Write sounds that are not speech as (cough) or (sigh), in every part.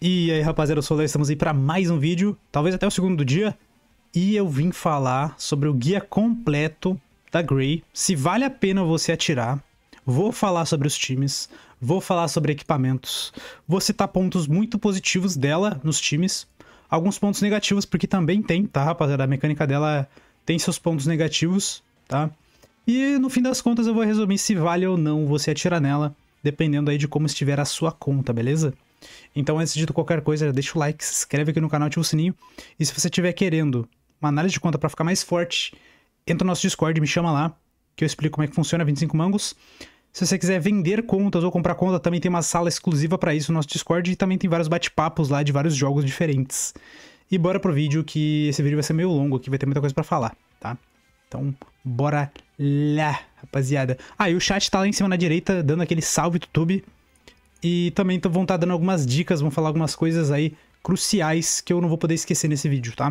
E aí, rapaziada, eu sou o Leo, estamos aí para mais um vídeo, talvez até o segundo do dia. E eu vim falar sobre o guia completo da Grey, se vale a pena você atirar. Vou falar sobre os times, vou falar sobre equipamentos, vou citar pontos muito positivos dela nos times, alguns pontos negativos, porque também tem, tá, rapaziada? A mecânica dela tem seus pontos negativos, tá? E no fim das contas eu vou resumir se vale ou não você atirar nela, dependendo aí de como estiver a sua conta, beleza? Então, antes de qualquer coisa, deixa o like, se inscreve aqui no canal, ativa o sininho. E se você estiver querendo uma análise de conta para ficar mais forte, entra no nosso Discord, me chama lá, que eu explico como é que funciona 25 Mangos. Se você quiser vender contas ou comprar conta, também tem uma sala exclusiva para isso no nosso Discord e também tem vários bate-papos lá de vários jogos diferentes. E bora pro vídeo que esse vídeo vai ser meio longo aqui, vai ter muita coisa para falar, tá? Então, bora lá, rapaziada. Ah, e o chat tá lá em cima na direita, dando aquele salve YouTube. E também vão estar tá dando algumas dicas, vão falar algumas coisas aí cruciais que eu não vou poder esquecer nesse vídeo, tá?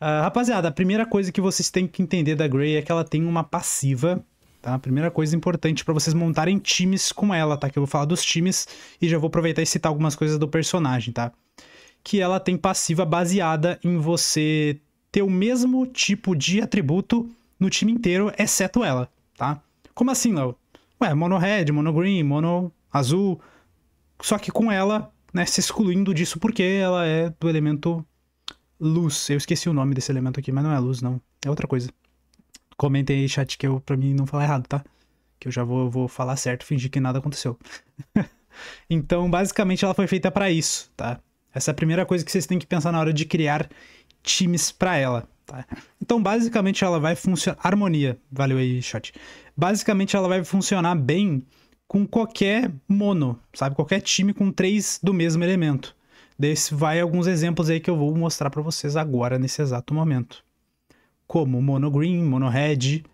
Uh, rapaziada, a primeira coisa que vocês têm que entender da Grey é que ela tem uma passiva, tá? A primeira coisa importante para vocês montarem times com ela, tá? Que eu vou falar dos times e já vou aproveitar e citar algumas coisas do personagem, tá? Que ela tem passiva baseada em você ter o mesmo tipo de atributo no time inteiro, exceto ela, tá? Como assim, Léo? Ué, mono red, mono green, mono azul, só que com ela né, se excluindo disso porque ela é do elemento luz. Eu esqueci o nome desse elemento aqui, mas não é luz, não. É outra coisa. Comentem aí, chat, que eu, pra mim não falar errado, tá? Que eu já vou, vou falar certo, fingir que nada aconteceu. (laughs) então, basicamente, ela foi feita para isso, tá? Essa é a primeira coisa que vocês têm que pensar na hora de criar times para ela. Tá? Então, basicamente, ela vai funcionar. Harmonia, valeu aí, chat. Basicamente, ela vai funcionar bem com qualquer mono, sabe? Qualquer time com três do mesmo elemento. Desse vai alguns exemplos aí que eu vou mostrar para vocês agora nesse exato momento. Como mono green, mono red,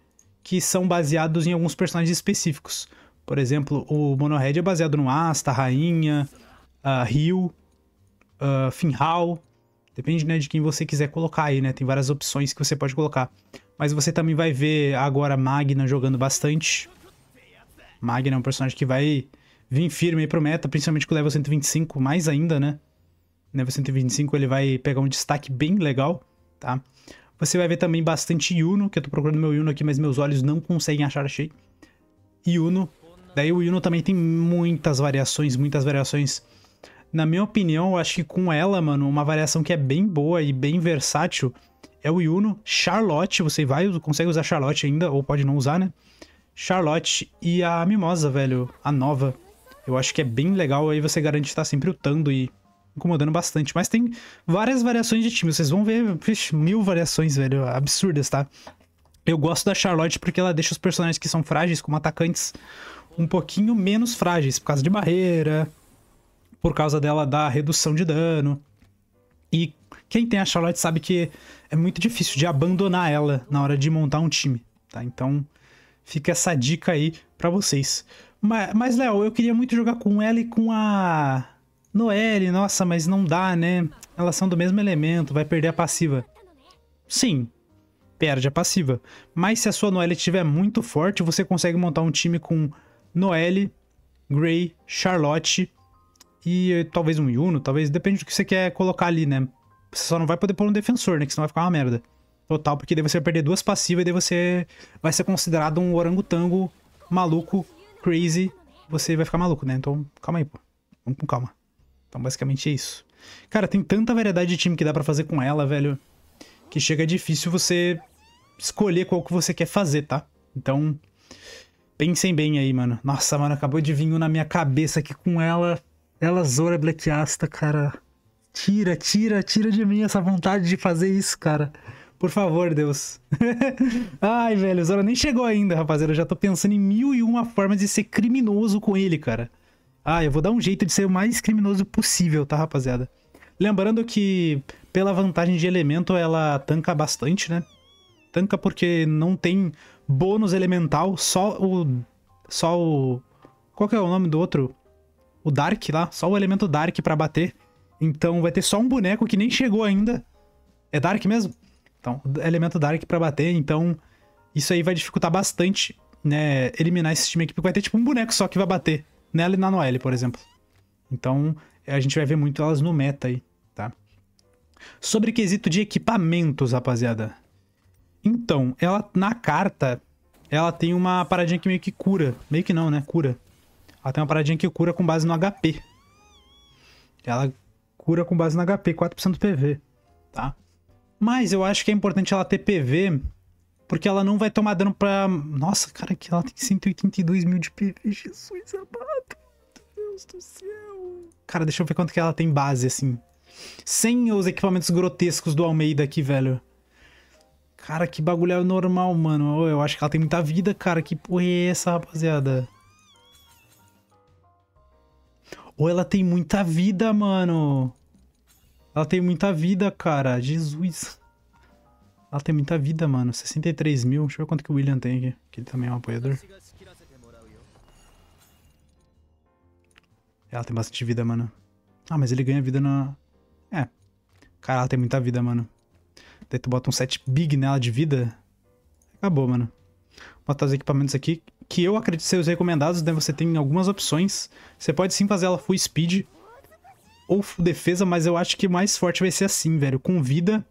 que são baseados em alguns personagens específicos. Por exemplo, o mono red é baseado no Asta, Rainha, uh, Rio, uh, Finhal. Depende né, de quem você quiser colocar aí, né? Tem várias opções que você pode colocar. Mas você também vai ver agora Magna jogando bastante Magna é um personagem que vai vir firme aí pro meta, principalmente com o level 125, mais ainda, né? Level 125 ele vai pegar um destaque bem legal, tá? Você vai ver também bastante Yuno, que eu tô procurando meu Yuno aqui, mas meus olhos não conseguem achar, achei. Yuno. Daí o Yuno também tem muitas variações, muitas variações. Na minha opinião, eu acho que com ela, mano, uma variação que é bem boa e bem versátil é o Yuno. Charlotte, você vai, consegue usar Charlotte ainda, ou pode não usar, né? Charlotte e a Mimosa, velho. A nova. Eu acho que é bem legal, aí você garante estar sempre lutando e incomodando bastante. Mas tem várias variações de time, vocês vão ver mil variações, velho, absurdas, tá? Eu gosto da Charlotte porque ela deixa os personagens que são frágeis, como atacantes, um pouquinho menos frágeis, por causa de barreira, por causa dela da redução de dano. E quem tem a Charlotte sabe que é muito difícil de abandonar ela na hora de montar um time, tá? Então, Fica essa dica aí para vocês. Mas, mas Léo, eu queria muito jogar com ela e com a Noelle. Nossa, mas não dá, né? Elas são do mesmo elemento, vai perder a passiva. Sim, perde a passiva. Mas se a sua Noelle estiver muito forte, você consegue montar um time com Noelle, Gray, Charlotte e eh, talvez um Yuno, talvez, depende do que você quer colocar ali, né? Você só não vai poder pôr um defensor, né? Que senão vai ficar uma merda total, porque daí você vai perder duas passivas e daí você vai ser considerado um orangotango maluco, crazy. Você vai ficar maluco, né? Então, calma aí, pô. Vamos com calma. Então, basicamente é isso. Cara, tem tanta variedade de time que dá pra fazer com ela, velho, que chega difícil você escolher qual que você quer fazer, tá? Então, pensem bem aí, mano. Nossa, mano, acabou de vir na minha cabeça aqui com ela. Ela Zora Black Asta, cara. Tira, tira, tira de mim essa vontade de fazer isso, cara. Por favor, Deus. (laughs) Ai, velho, o Zoro nem chegou ainda, rapaziada. Eu já tô pensando em mil e uma formas de ser criminoso com ele, cara. Ah, eu vou dar um jeito de ser o mais criminoso possível, tá, rapaziada? Lembrando que, pela vantagem de elemento, ela tanca bastante, né? Tanca porque não tem bônus elemental, só o... Só o... Qual que é o nome do outro? O Dark lá, só o elemento Dark pra bater. Então vai ter só um boneco que nem chegou ainda. É Dark mesmo? Então, elemento Dark para bater, então isso aí vai dificultar bastante, né, eliminar esse time aqui, porque vai ter tipo um boneco só que vai bater nela e na Noelle, por exemplo. Então, a gente vai ver muito elas no meta aí, tá? Sobre quesito de equipamentos, rapaziada. Então, ela na carta, ela tem uma paradinha que meio que cura. Meio que não, né? Cura. Ela tem uma paradinha que cura com base no HP. Ela cura com base no HP, 4% PV, tá? Mas eu acho que é importante ela ter PV, porque ela não vai tomar dano pra... Nossa, cara, que ela tem 182 mil de PV, Jesus amado, meu Deus do céu. Cara, deixa eu ver quanto que ela tem base, assim. Sem é os equipamentos grotescos do Almeida aqui, velho. Cara, que bagulho é normal, mano. Eu acho que ela tem muita vida, cara. Que porra é essa, rapaziada? Ou ela tem muita vida, mano. Ela tem muita vida, cara. Jesus. Ela tem muita vida, mano. 63 mil. Deixa eu ver quanto que o William tem aqui. Que ele também é um apoiador. Ela tem bastante vida, mano. Ah, mas ele ganha vida na... É. Cara, ela tem muita vida, mano. Daí tu bota um set big nela de vida. Acabou, mano. Vou botar os equipamentos aqui. Que eu acredito ser os recomendados, né? Você tem algumas opções. Você pode sim fazer ela full speed ou defesa, mas eu acho que mais forte vai ser assim, velho. Com vida,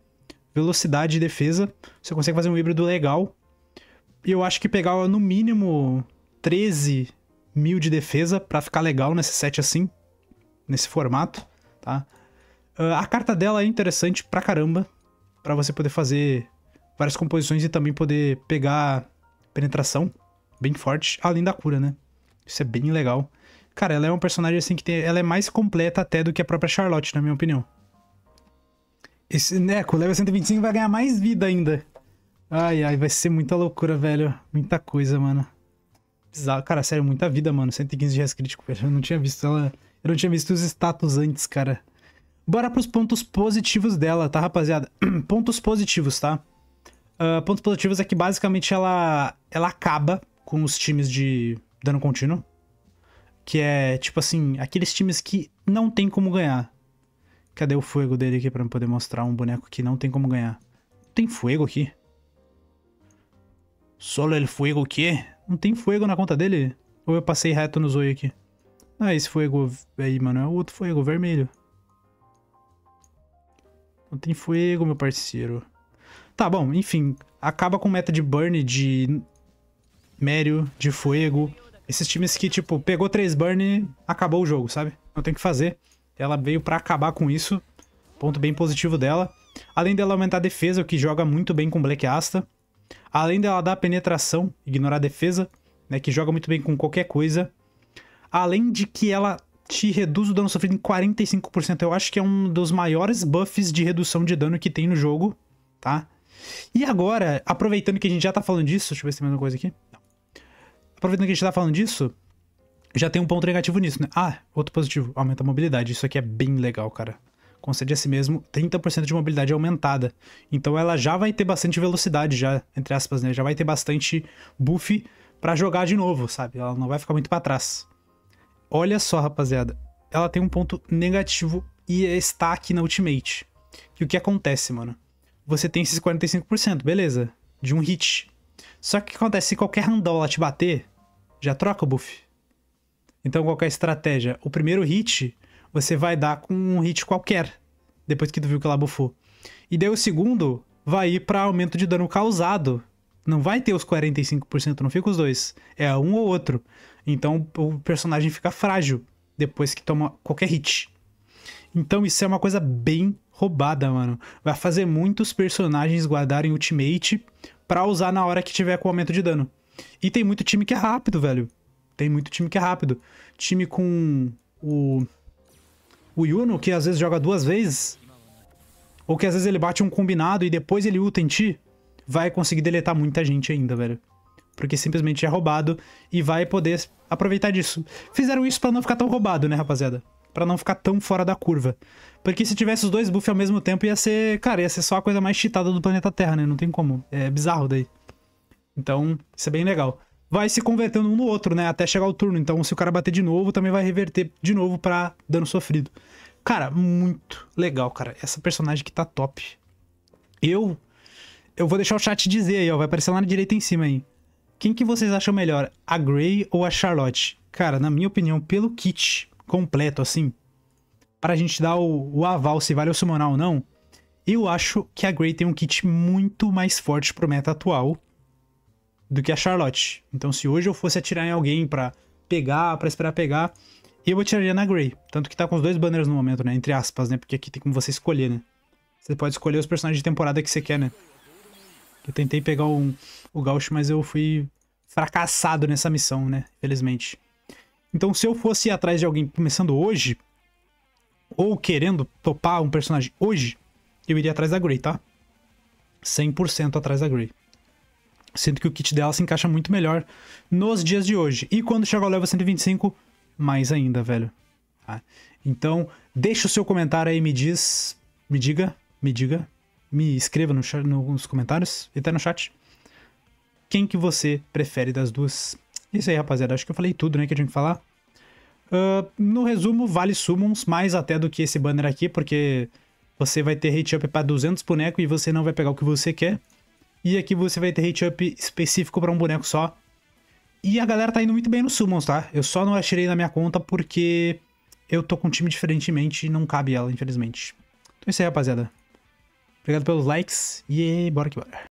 velocidade e defesa, você consegue fazer um híbrido legal. E eu acho que pegar no mínimo 13 mil de defesa para ficar legal nesse set assim, nesse formato, tá? Ah, a carta dela é interessante pra caramba, para você poder fazer várias composições e também poder pegar penetração bem forte, além da cura, né? Isso é bem legal. Cara, ela é um personagem assim que tem. Ela é mais completa até do que a própria Charlotte, na minha opinião. Esse Neco, né, level 125 vai ganhar mais vida ainda. Ai, ai, vai ser muita loucura, velho. Muita coisa, mano. Bizarro. Cara, sério, muita vida, mano. 115 de res crítico, velho. Eu não tinha visto ela. Eu não tinha visto os status antes, cara. Bora pros pontos positivos dela, tá, rapaziada? (clears throat) pontos positivos, tá? Uh, pontos positivos é que basicamente ela, ela acaba com os times de dano contínuo. Que é, tipo assim, aqueles times que não tem como ganhar. Cadê o fuego dele aqui pra eu poder mostrar um boneco que não tem como ganhar? Tem fuego aqui? Solo el fuego quê? Não tem fuego na conta dele? Ou eu passei reto no zoio aqui? Ah, esse fuego aí, mano, é outro fuego vermelho. Não tem fuego, meu parceiro. Tá bom, enfim. Acaba com meta de burn de Mério, de fuego, esses times que, tipo, pegou três burn, acabou o jogo, sabe? Não tem o que fazer. Ela veio para acabar com isso. Ponto bem positivo dela. Além dela aumentar a defesa, o que joga muito bem com Black Asta. Além dela dar penetração, ignorar a defesa, né? Que joga muito bem com qualquer coisa. Além de que ela te reduz o dano sofrido em 45%. Eu acho que é um dos maiores buffs de redução de dano que tem no jogo, tá? E agora, aproveitando que a gente já tá falando disso, deixa eu ver se tem mais uma coisa aqui aproveitando que a gente tá falando disso, já tem um ponto negativo nisso, né? Ah, outro positivo, aumenta a mobilidade. Isso aqui é bem legal, cara. Concede a si mesmo 30% de mobilidade aumentada. Então ela já vai ter bastante velocidade, já, entre aspas, né? Já vai ter bastante buff para jogar de novo, sabe? Ela não vai ficar muito para trás. Olha só, rapaziada. Ela tem um ponto negativo e está aqui na Ultimate. E o que acontece, mano? Você tem esses 45%, beleza, de um hit. Só que o que acontece? Se qualquer randola te bater, já troca o buff. Então, qualquer é estratégia? O primeiro hit, você vai dar com um hit qualquer, depois que tu viu que ela buffou. E daí o segundo vai ir para aumento de dano causado. Não vai ter os 45%, não fica os dois. É um ou outro. Então o personagem fica frágil depois que toma qualquer hit. Então isso é uma coisa bem roubada, mano. Vai fazer muitos personagens guardarem ultimate para usar na hora que tiver com aumento de dano. E tem muito time que é rápido, velho. Tem muito time que é rápido. Time com o o Yuno, que às vezes joga duas vezes, ou que às vezes ele bate um combinado e depois ele ulta em ti, vai conseguir deletar muita gente ainda, velho. Porque simplesmente é roubado e vai poder aproveitar disso. Fizeram isso para não ficar tão roubado, né, rapaziada? para não ficar tão fora da curva. Porque se tivesse os dois buffs ao mesmo tempo, ia ser, cara, ia ser só a coisa mais cheatada do planeta Terra, né? Não tem como. É bizarro daí. Então, isso é bem legal. Vai se convertendo um no outro, né? Até chegar o turno. Então, se o cara bater de novo, também vai reverter de novo pra dano sofrido. Cara, muito legal, cara. Essa personagem que tá top. Eu. Eu vou deixar o chat dizer aí, ó. Vai aparecer lá na direita em cima aí. Quem que vocês acham melhor? A Grey ou a Charlotte? Cara, na minha opinião, pelo kit, completo, assim, para a gente dar o, o, aval se vale o summonar ou não, eu acho que a Grey tem um kit muito mais forte pro meta atual do que a Charlotte. Então, se hoje eu fosse atirar em alguém para pegar, para esperar pegar, eu atiraria na Grey. Tanto que tá com os dois banners no momento, né? Entre aspas, né? Porque aqui tem como você escolher, né? Você pode escolher os personagens de temporada que você quer, né? Eu tentei pegar um, o Gaucho, mas eu fui fracassado nessa missão, né? Felizmente. Então, se eu fosse ir atrás de alguém começando hoje, ou querendo topar um personagem hoje, eu iria atrás da Grey, tá? 100% atrás da Grey. sinto que o kit dela se encaixa muito melhor nos dias de hoje. E quando chegar ao level 125, mais ainda, velho. Tá? Então, deixa o seu comentário aí, me diz, me diga, me diga, me escreva no, nos comentários e até no chat. Quem que você prefere das duas é isso aí, rapaziada. Acho que eu falei tudo, né, que eu tinha que falar. Uh, no resumo, vale summons mais até do que esse banner aqui, porque você vai ter rate up para 200 bonecos e você não vai pegar o que você quer. E aqui você vai ter rate up específico para um boneco só. E a galera tá indo muito bem nos summons, tá? Eu só não atirei na minha conta porque eu tô com um time diferentemente e não cabe ela, infelizmente. Então é isso aí, rapaziada. Obrigado pelos likes e bora que bora.